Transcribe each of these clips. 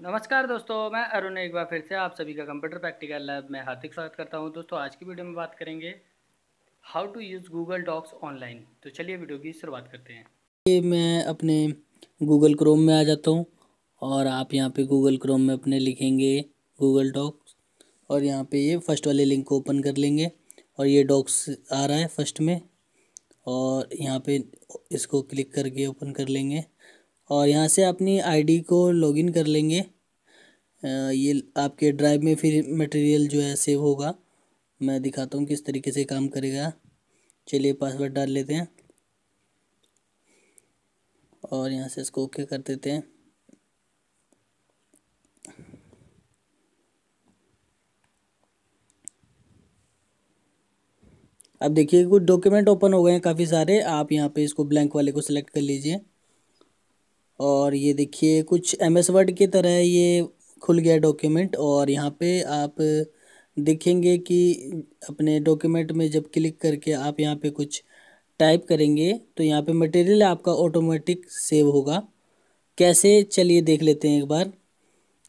नमस्कार दोस्तों मैं अरुण एक बार फिर से आप सभी का कंप्यूटर प्रैक्टिकल लैब में हार्दिक स्वागत करता हूं दोस्तों आज की वीडियो में बात करेंगे how to use Google Docs online तो चलिए वीडियो की शुरुआत करते हैं ये मैं अपने गूगल क्रोम में आ जाता हूं और आप यहां पे गूगल क्रोम में अपने लिखेंगे गूगल डॉक्स और यहाँ पर ये फर्स्ट वाले लिंक को ओपन कर लेंगे और ये डॉक्स आ रहा है फर्स्ट में और यहाँ पर इसको क्लिक करके ओपन कर लेंगे और यहाँ से अपनी आईडी को लॉगिन कर लेंगे ये आपके ड्राइव में फिर मटेरियल जो है सेव होगा मैं दिखाता हूँ किस तरीके से काम करेगा चलिए पासवर्ड डाल लेते हैं और यहाँ से इसको ओके कर देते हैं अब देखिए कुछ डॉक्यूमेंट ओपन हो गए हैं काफ़ी सारे आप यहाँ पे इसको ब्लैंक वाले को सिलेक्ट कर लीजिए और ये देखिए कुछ एम एस वर्ड की तरह ये खुल गया डॉक्यूमेंट और यहाँ पे आप देखेंगे कि अपने डॉक्यूमेंट में जब क्लिक करके आप यहाँ पे कुछ टाइप करेंगे तो यहाँ पे मटेरियल आपका ऑटोमेटिक सेव होगा कैसे चलिए देख लेते हैं एक बार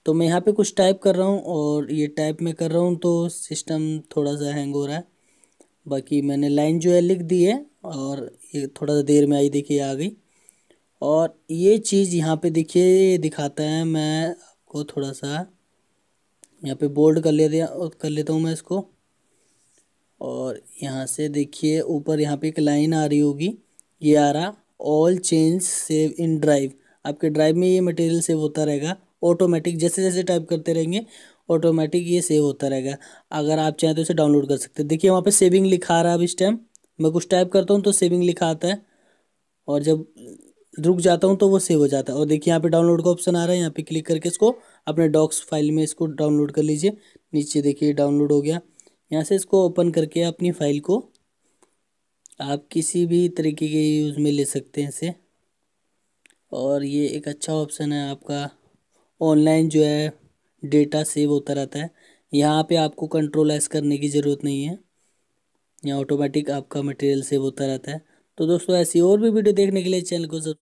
तो मैं यहाँ पे कुछ टाइप कर रहा हूँ और ये टाइप में कर रहा हूँ तो सिस्टम थोड़ा सा हैंग हो रहा है बाकी मैंने लाइन जो है लिख दी है और ये थोड़ा सा देर में आई देखिए आ गई और ये चीज़ यहाँ पे देखिए दिखाता है मैं आपको थोड़ा सा यहाँ पे बोल्ड कर लेते कर लेता हूँ मैं इसको और यहाँ से देखिए ऊपर यहाँ पे एक लाइन आ रही होगी ये आ रहा all change save in drive आपके ड्राइव में ये मटेरियल सेव होता रहेगा ऑटोमेटिक जैसे जैसे टाइप करते रहेंगे ऑटोमेटिक ये सेव होता रहेगा अगर आप चाहें तो इसे डाउनलोड कर सकते हैं देखिए वहाँ पे सेविंग लिखा रहा है अब इस टाइम मैं कुछ टाइप करता हूँ तो सेविंग लिखा आता है और जब रुक जाता हूँ तो वो सेव हो जाता है और देखिए यहाँ पे डाउनलोड का ऑप्शन आ रहा है यहाँ पे क्लिक करके इसको अपने डॉक्स फाइल में इसको डाउनलोड कर लीजिए नीचे देखिए डाउनलोड हो गया यहाँ से इसको ओपन करके अपनी फाइल को आप किसी भी तरीके के यूज़ में ले सकते हैं इसे और ये एक अच्छा ऑप्शन है आपका ऑनलाइन जो है डेटा सेव होता रहता है यहाँ पे आपको कंट्रोल एस करने की ज़रूरत नहीं है यहाँ ऑटोमेटिक आपका मटेरियल सेव होता रहता है तो दोस्तों ऐसी और भी वीडियो देखने के लिए चैनल को